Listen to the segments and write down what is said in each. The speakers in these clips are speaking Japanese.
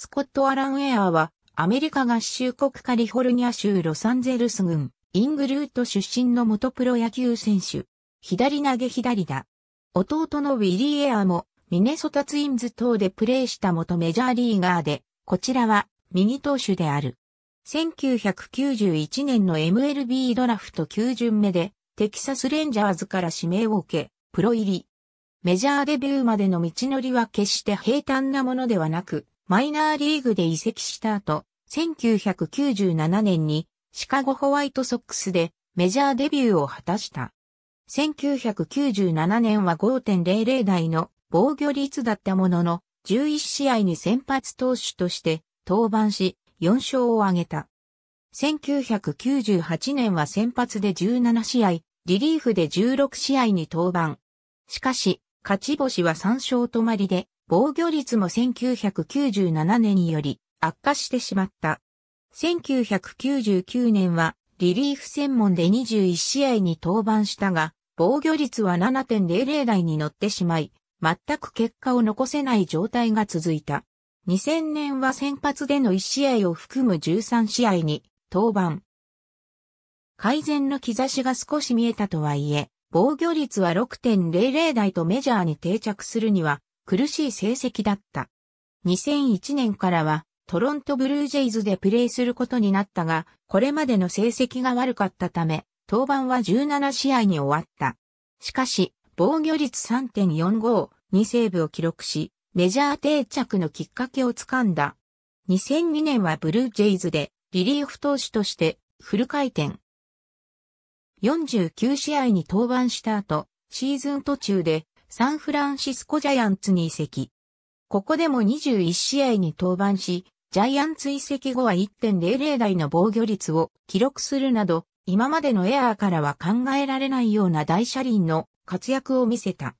スコット・アラン・エアーは、アメリカ合衆国カリフォルニア州ロサンゼルス郡、イングルート出身の元プロ野球選手。左投げ左だ。弟のウィリー・エアーも、ミネソタツインズ等でプレーした元メジャーリーガーで、こちらは、右投手である。1991年の MLB ドラフト9巡目で、テキサスレンジャーズから指名を受け、プロ入り。メジャーデビューまでの道のりは決して平坦なものではなく、マイナーリーグで移籍した後、1997年にシカゴホワイトソックスでメジャーデビューを果たした。1997年は5.00台の防御率だったものの、11試合に先発投手として登板し、4勝を挙げた。1998年は先発で17試合、リリーフで16試合に登板。しかし、勝ち星は3勝止まりで、防御率も1997年により悪化してしまった。1999年はリリーフ専門で21試合に登板したが、防御率は7.00台に乗ってしまい、全く結果を残せない状態が続いた。2000年は先発での1試合を含む13試合に登板。改善の兆しが少し見えたとはいえ、防御率は6.00台とメジャーに定着するには苦しい成績だった。2001年からはトロントブルージェイズでプレーすることになったが、これまでの成績が悪かったため、登板は17試合に終わった。しかし、防御率3.45、2セーブを記録し、メジャー定着のきっかけをつかんだ。2002年はブルージェイズでリリーフ投手としてフル回転。49試合に登板した後、シーズン途中でサンフランシスコジャイアンツに移籍。ここでも21試合に登板し、ジャイアンツ移籍後は1.00台の防御率を記録するなど、今までのエアーからは考えられないような大車輪の活躍を見せた。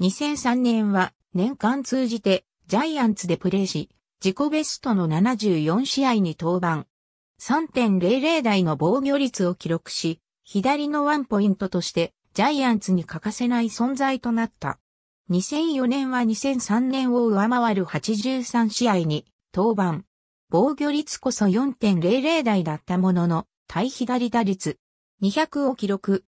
2003年は年間通じてジャイアンツでプレーし、自己ベストの74試合に登板。3.00台の防御率を記録し、左のワンポイントとしてジャイアンツに欠かせない存在となった。2004年は2003年を上回る83試合に登板。防御率こそ4.00台だったものの、対左打率200を記録。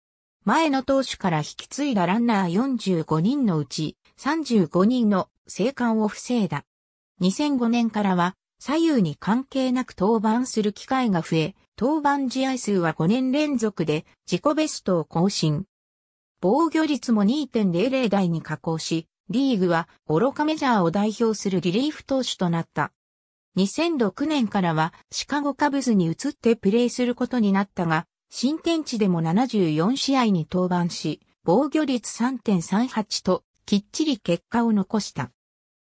前の投手から引き継いだランナー45人のうち35人の生還を防いだ。2005年からは左右に関係なく登板する機会が増え、登板試合数は5年連続で自己ベストを更新。防御率も2.00台に加工し、リーグは愚かメジャーを代表するリリーフ投手となった。2006年からはシカゴカブズに移ってプレーすることになったが、新天地でも74試合に登板し、防御率3.38ときっちり結果を残した。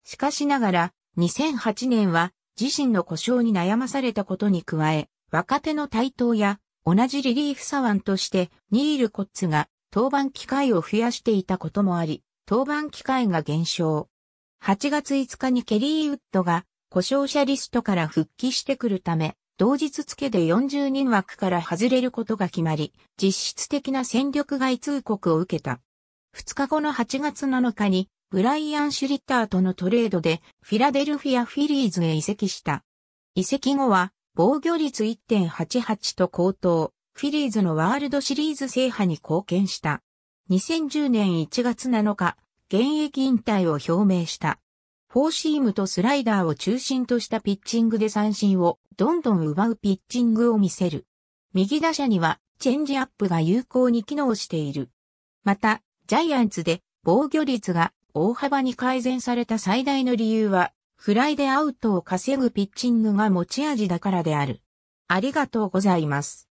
しかしながら、2008年は自身の故障に悩まされたことに加え、若手の台頭や同じリリーフ左腕としてニール・コッツが登板機会を増やしていたこともあり、登板機会が減少。8月5日にケリー・ウッドが故障者リストから復帰してくるため、同日付で40人枠から外れることが決まり、実質的な戦力外通告を受けた。2日後の8月7日に、ブライアン・シュリッターとのトレードで、フィラデルフィア・フィリーズへ移籍した。移籍後は、防御率1.88と高騰、フィリーズのワールドシリーズ制覇に貢献した。2010年1月7日、現役引退を表明した。フォーシームとスライダーを中心としたピッチングで三振をどんどん奪うピッチングを見せる。右打者にはチェンジアップが有効に機能している。また、ジャイアンツで防御率が大幅に改善された最大の理由は、フライでアウトを稼ぐピッチングが持ち味だからである。ありがとうございます。